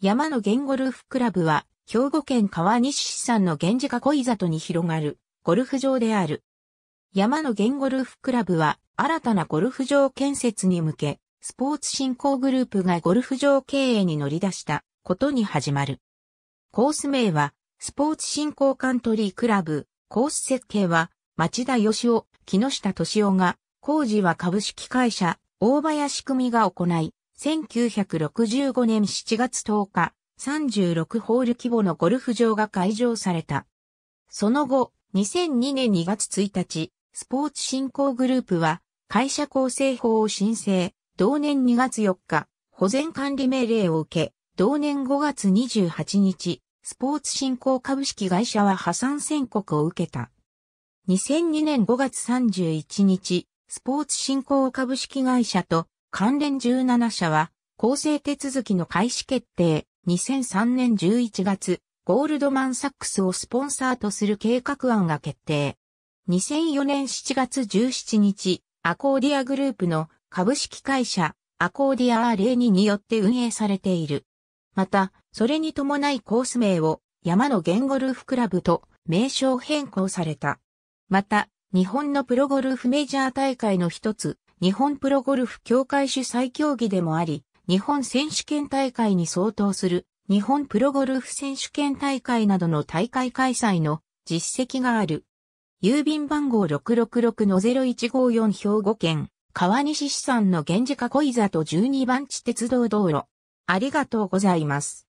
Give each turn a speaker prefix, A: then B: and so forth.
A: 山の弦ゴルフクラブは、兵庫県川西市産の源氏囲い里に広がる、ゴルフ場である。山の弦ゴルフクラブは、新たなゴルフ場建設に向け、スポーツ振興グループがゴルフ場経営に乗り出したことに始まる。コース名は、スポーツ振興カントリークラブ、コース設計は、町田義夫、木下敏夫が、工事は株式会社、大林組が行い、1965年7月10日、36ホール規模のゴルフ場が開場された。その後、2002年2月1日、スポーツ振興グループは、会社構成法を申請、同年2月4日、保全管理命令を受け、同年5月28日、スポーツ振興株式会社は破産宣告を受けた。2002年5月31日、スポーツ振興株式会社と関連17社は、構成手続きの開始決定、2003年11月、ゴールドマンサックスをスポンサーとする計画案が決定。2004年7月17日、アコーディアグループの株式会社、アコーディア R2 によって運営されている。また、それに伴いコース名を山の言ゴルフクラブと名称変更された。また、日本のプロゴルフメジャー大会の一つ、日本プロゴルフ協会主催競技でもあり、日本選手権大会に相当する日本プロゴルフ選手権大会などの大会開催の実績がある。郵便番号666-0154兵庫県、川西市産の源氏囲い里12番地鉄道道路。ありがとうございます。